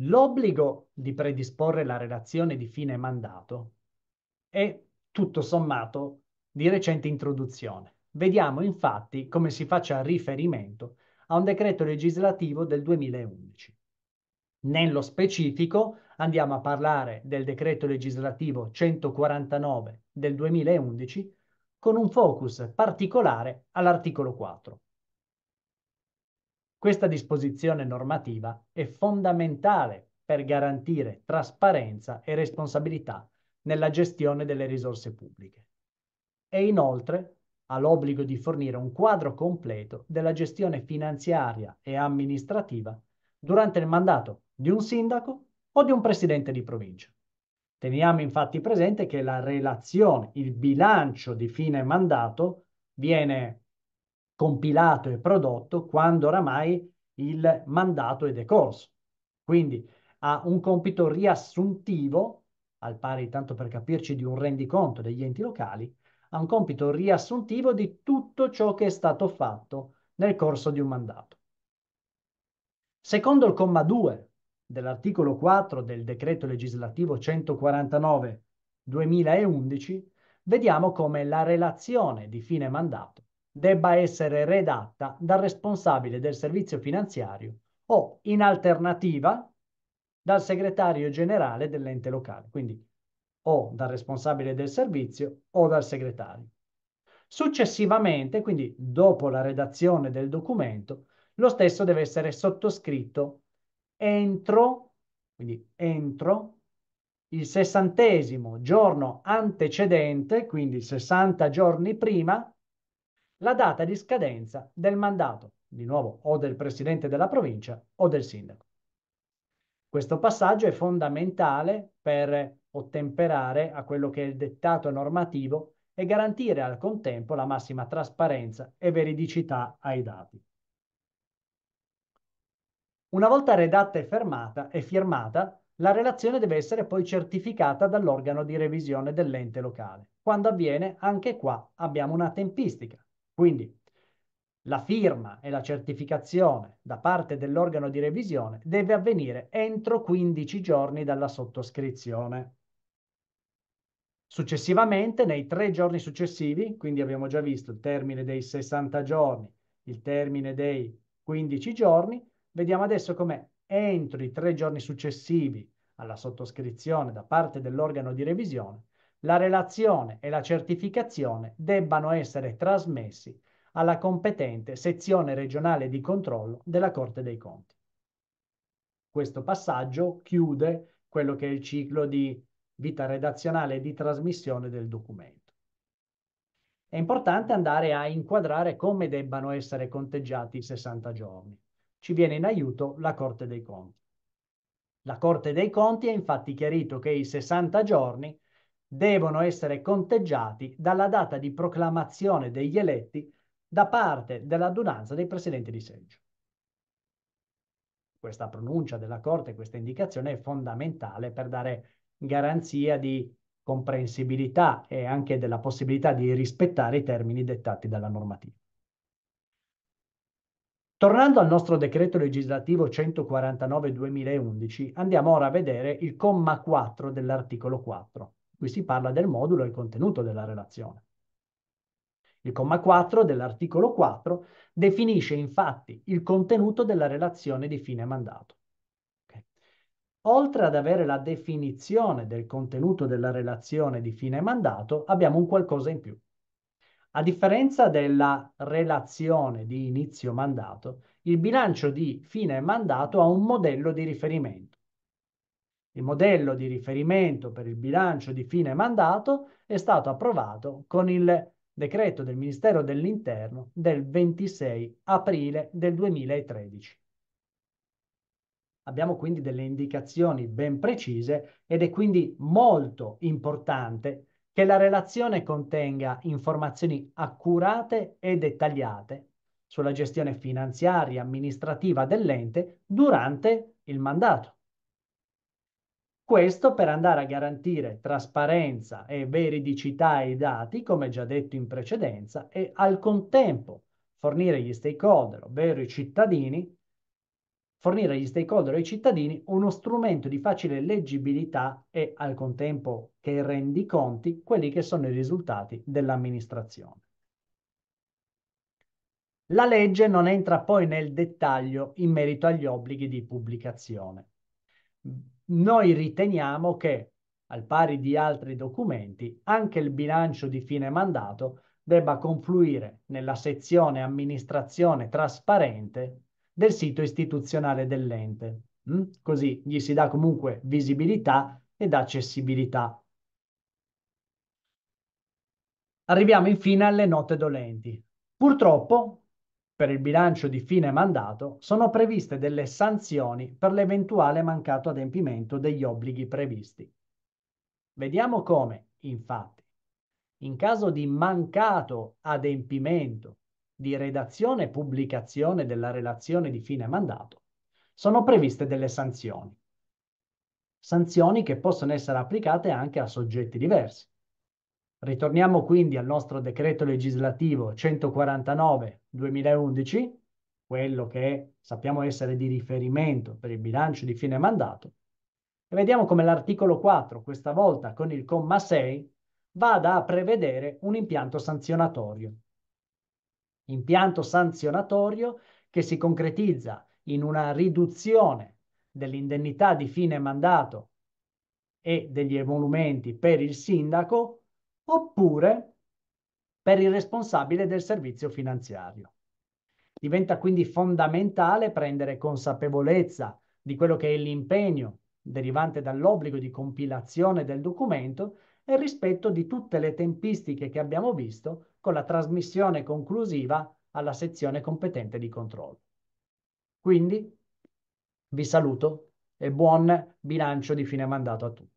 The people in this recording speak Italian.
L'obbligo di predisporre la relazione di fine mandato è tutto sommato di recente introduzione. Vediamo infatti come si faccia riferimento a un decreto legislativo del 2011. Nello specifico andiamo a parlare del decreto legislativo 149 del 2011 con un focus particolare all'articolo 4. Questa disposizione normativa è fondamentale per garantire trasparenza e responsabilità nella gestione delle risorse pubbliche e inoltre ha l'obbligo di fornire un quadro completo della gestione finanziaria e amministrativa durante il mandato di un sindaco o di un presidente di provincia. Teniamo infatti presente che la relazione, il bilancio di fine mandato viene compilato e prodotto quando oramai il mandato è decorso. Quindi ha un compito riassuntivo, al pari tanto per capirci di un rendiconto degli enti locali, ha un compito riassuntivo di tutto ciò che è stato fatto nel corso di un mandato. Secondo il comma 2 dell'articolo 4 del decreto legislativo 149 2011, vediamo come la relazione di fine mandato debba essere redatta dal responsabile del servizio finanziario o, in alternativa, dal segretario generale dell'ente locale, quindi o dal responsabile del servizio o dal segretario. Successivamente, quindi dopo la redazione del documento, lo stesso deve essere sottoscritto entro, quindi entro il sessantesimo giorno antecedente, quindi 60 giorni prima la data di scadenza del mandato, di nuovo o del presidente della provincia o del sindaco. Questo passaggio è fondamentale per ottemperare a quello che è il dettato normativo e garantire al contempo la massima trasparenza e veridicità ai dati. Una volta redatta e, fermata, e firmata, la relazione deve essere poi certificata dall'organo di revisione dell'ente locale. Quando avviene, anche qua abbiamo una tempistica. Quindi la firma e la certificazione da parte dell'organo di revisione deve avvenire entro 15 giorni dalla sottoscrizione. Successivamente, nei tre giorni successivi, quindi abbiamo già visto il termine dei 60 giorni, il termine dei 15 giorni, vediamo adesso come entro i tre giorni successivi alla sottoscrizione da parte dell'organo di revisione la relazione e la certificazione debbano essere trasmessi alla competente sezione regionale di controllo della Corte dei Conti. Questo passaggio chiude quello che è il ciclo di vita redazionale e di trasmissione del documento. È importante andare a inquadrare come debbano essere conteggiati i 60 giorni. Ci viene in aiuto la Corte dei Conti. La Corte dei Conti ha infatti chiarito che i 60 giorni devono essere conteggiati dalla data di proclamazione degli eletti da parte dell'adunanza dei presidenti di seggio. Questa pronuncia della Corte, questa indicazione è fondamentale per dare garanzia di comprensibilità e anche della possibilità di rispettare i termini dettati dalla normativa. Tornando al nostro decreto legislativo 149-2011, andiamo ora a vedere il comma 4 dell'articolo 4, qui si parla del modulo e il contenuto della relazione. Il comma 4 dell'articolo 4 definisce infatti il contenuto della relazione di fine mandato. Okay. Oltre ad avere la definizione del contenuto della relazione di fine mandato, abbiamo un qualcosa in più. A differenza della relazione di inizio mandato, il bilancio di fine mandato ha un modello di riferimento il modello di riferimento per il bilancio di fine mandato è stato approvato con il decreto del Ministero dell'Interno del 26 aprile del 2013. Abbiamo quindi delle indicazioni ben precise ed è quindi molto importante che la relazione contenga informazioni accurate e dettagliate sulla gestione finanziaria e amministrativa dell'ente durante il mandato. Questo per andare a garantire trasparenza e veridicità ai dati, come già detto in precedenza, e al contempo fornire agli stakeholder, ovvero i cittadini, fornire agli stakeholder e ai cittadini uno strumento di facile leggibilità e al contempo che rendi conti quelli che sono i risultati dell'amministrazione. La legge non entra poi nel dettaglio in merito agli obblighi di pubblicazione noi riteniamo che, al pari di altri documenti, anche il bilancio di fine mandato debba confluire nella sezione amministrazione trasparente del sito istituzionale dell'ente. Mm? Così gli si dà comunque visibilità ed accessibilità. Arriviamo infine alle note dolenti. Purtroppo per il bilancio di fine mandato sono previste delle sanzioni per l'eventuale mancato adempimento degli obblighi previsti. Vediamo come, infatti, in caso di mancato adempimento di redazione e pubblicazione della relazione di fine mandato, sono previste delle sanzioni. Sanzioni che possono essere applicate anche a soggetti diversi. Ritorniamo quindi al nostro decreto legislativo 149-2011, quello che sappiamo essere di riferimento per il bilancio di fine mandato, e vediamo come l'articolo 4, questa volta con il comma 6, vada a prevedere un impianto sanzionatorio. Impianto sanzionatorio che si concretizza in una riduzione dell'indennità di fine mandato e degli emolumenti per il sindaco oppure per il responsabile del servizio finanziario. Diventa quindi fondamentale prendere consapevolezza di quello che è l'impegno derivante dall'obbligo di compilazione del documento e rispetto di tutte le tempistiche che abbiamo visto con la trasmissione conclusiva alla sezione competente di controllo. Quindi vi saluto e buon bilancio di fine mandato a tutti.